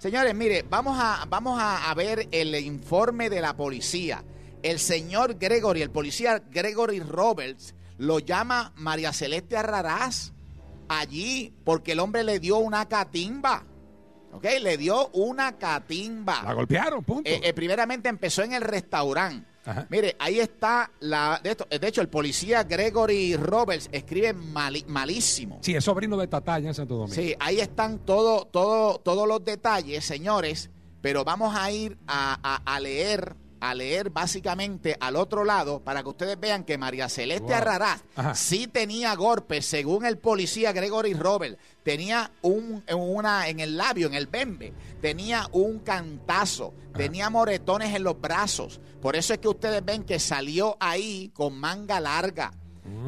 Señores, mire, vamos a, vamos a, ver el informe de la policía. El señor Gregory, el policía Gregory Roberts, lo llama María Celeste Arrarás allí porque el hombre le dio una catimba. ¿Ok? Le dio una catimba. La golpearon, punto. Eh, eh, primeramente empezó en el restaurante. Mire, ahí está la. De, esto, de, hecho, el policía Gregory Roberts escribe malísimo. Sí, es sobrino de Tatalla en Santo Domingo. Sí, ahí están todo, todo, todos los detalles, señores. Pero vamos a ir a leer a leer básicamente al otro lado para que ustedes vean que María Celeste Arrará sí tenía golpes, según el policía Gregory Robert, tenía un, una en el labio, en el bembe, tenía un cantazo, tenía moretones en los brazos. Por eso es que ustedes ven que salió ahí con manga larga.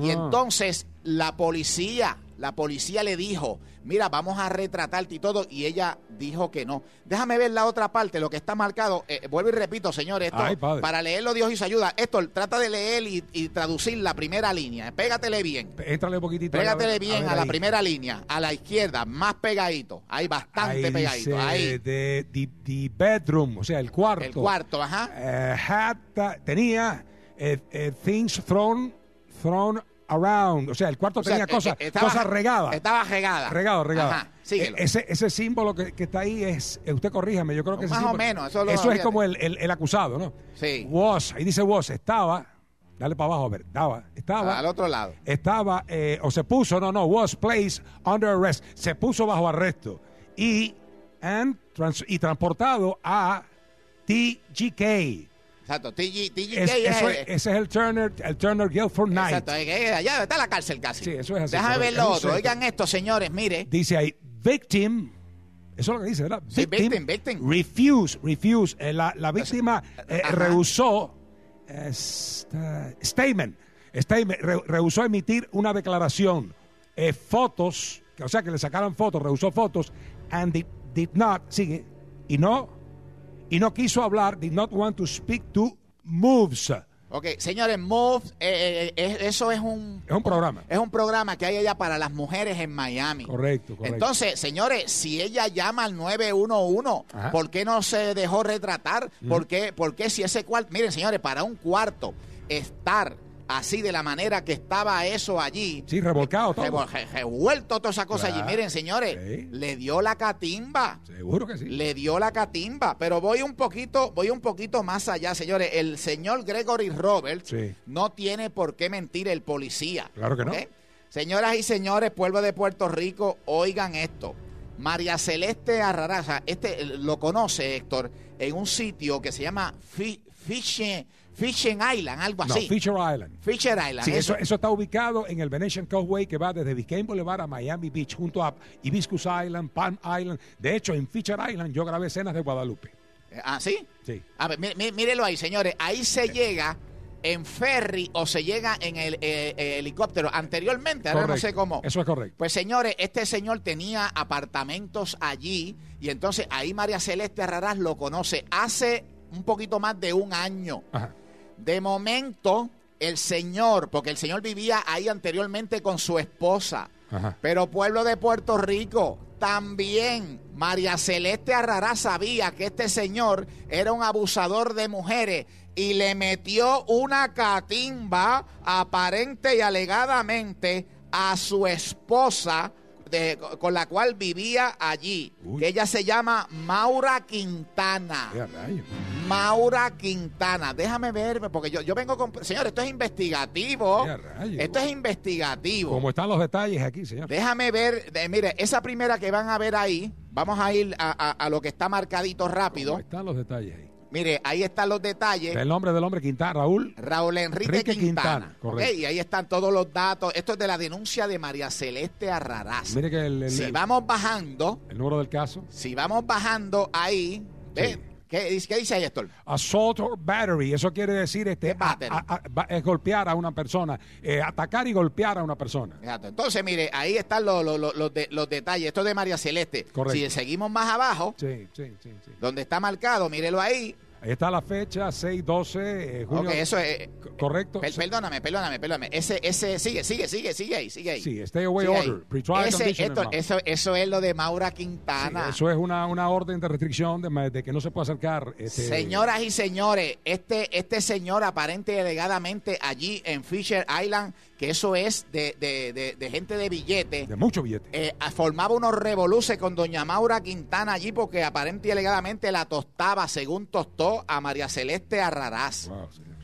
Y ah. entonces la policía la policía le dijo, mira, vamos a retratarte y todo, y ella dijo que no. Déjame ver la otra parte, lo que está marcado. Eh, vuelvo y repito, señores, esto, para leerlo Dios y su ayuda. Esto, trata de leer y, traducir la primera línea. Pégatele bien. Pégatele bien a, la primera línea, a la izquierda, más pegadito. Hay bastante pegadito. ahí. The, the, bedroom, o sea, el cuarto. El cuarto, ajá. Eh, tenía eh, things thrown, thrown around, o sea, el cuarto tenía eh, eh, cosas, regadas. Estaba regada. Regado, regado. E-, ese, ese símbolo que, está ahí es, eh, usted corríjame, yo creo que es Más o menos, eso, es como el, acusado, ¿no? Sí. Was, ahí dice was, estaba, dale para abajo, a ver, estaba, estaba. al otro lado. Estaba, o se puso, no, no, was placed under arrest, se puso bajo arresto y, and, trans, y transportado a TGK exacto. es, ese es el Turner, el Turner Guilford Knight. Exacto, ya está la cárcel casi. Sí, Déjame ver otro. Oigan esto, señores, mire. Dice ahí, victim. Eso es lo que dice, ¿verdad? Sí, victim, victim. Refuse, refuse. Eh, la, la, víctima eh, rehusó este, statement, statement rehusó emitir una declaración, eh, fotos, o sea, que le sacaron fotos, rehusó fotos, and did, did not, sigue, y no y no quiso hablar, did not want to speak to Moves. Ok, señores, MOVES, eh, eh, eh, eso es un... Es un programa. Es un programa que hay allá para las mujeres en Miami. Correcto, correcto. Entonces, señores, si ella llama al 911, ¿por qué no se dejó retratar? ¿Por qué si ese cuarto... Miren, señores, para un cuarto estar así de la manera que estaba eso allí. Sí, revolcado todo. revuelto toda esa cosa allí. Miren, señores, le dio la catimba. Seguro que sí. Le dio la catimba. Pero voy un poquito, voy un poquito más allá, señores. El señor Gregory Roberts no tiene por qué mentir el policía. Claro que no. Señoras y señores, pueblo de Puerto Rico, oigan esto. María Celeste Arraraja, este lo conoce Héctor, en un sitio que se llama Fiche Fishing Island, algo así. No, Fisher Island. Fisher Island. Sí, eso. Eso, está ubicado en el Venetian Causeway que va desde Biscayne Boulevard a Miami Beach, junto a Hibiscus Island, Palm Island. De hecho, en Fisher Island yo grabé escenas de Guadalupe. Eh, ¿Ah, sí? Sí. A ver, mírelo ahí, señores. Ahí se llega en ferry o se llega en el, eh, eh, helicóptero. Anteriormente, ahora no sé cómo. Eso es correcto. Pues señores, este señor tenía apartamentos allí y entonces ahí María Celeste Raraz lo conoce hace un poquito más de un año. Ajá de momento, el Señor, porque el Señor vivía ahí anteriormente con su esposa, pero pueblo de Puerto Rico, también María Celeste Arrara sabía que este señor era un abusador de mujeres y le metió una catimba aparente y alegadamente a su esposa con la cual vivía allí. ella se llama Maura Quintana. Maura Quintana. Déjame verme, porque yo, yo vengo con. Señor, esto es investigativo. esto es investigativo. Como están los detalles aquí, señor. Déjame ver. mire, esa primera que van a ver ahí, vamos a ir a, lo que está marcadito rápido. ¿Cómo están los detalles ahí. Mire, ahí están los detalles. El nombre del hombre Quintana, Raúl. Raúl Enrique, Quintana. correcto. y ahí están todos los datos. Esto es de la denuncia de María Celeste Arraraz. Mire que el, si vamos bajando. El número del caso. Si vamos bajando ahí, ¿Qué dice, qué dice ahí, Héctor? Assault or battery. Eso quiere decir este, es golpear a una persona, eh, atacar y golpear a una persona. Exacto. Entonces, mire, ahí están los, detalles. Esto es de María Celeste. Correcto. Si seguimos más abajo, donde está marcado, mírelo ahí. Ahí está la fecha, 6-12, eh, Ok, eso es. Eh, correcto. perdóname, perdóname, perdóname. Ese, ese, sigue, sigue, sigue, sigue ahí, sigue ahí. Sí, stay away order. Pretrial ese, esto, eso, eso es lo de Maura Quintana. eso es una, una orden de restricción de, que no se puede acercar. Este, Señoras y señores, este, este señor aparente y alegadamente allí en Fisher Island que eso es de, gente de billete. De mucho billete. Eh, formaba unos revoluces con doña Maura Quintana allí porque aparente y alegadamente la tostaba, según tostó, a María Celeste Arrarás.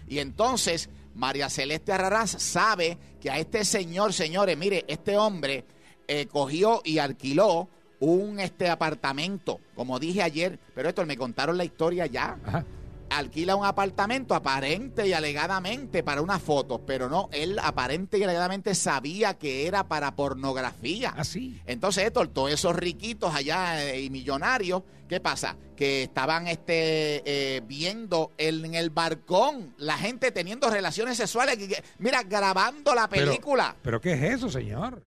y entonces María Celeste Arrarás sabe que a este señor, señores, mire, este hombre eh, cogió y alquiló un este apartamento, como dije ayer, pero esto me contaron la historia ya alquila un apartamento aparente y alegadamente para unas fotos, pero no, él aparente y alegadamente sabía que era para pornografía. Así. Ah, Entonces, todos esos riquitos allá eh, y millonarios, ¿qué pasa? Que estaban este, eh, viendo en el balcón la gente teniendo relaciones sexuales, mira, grabando la película. ¿pero ¿qué es eso, señor?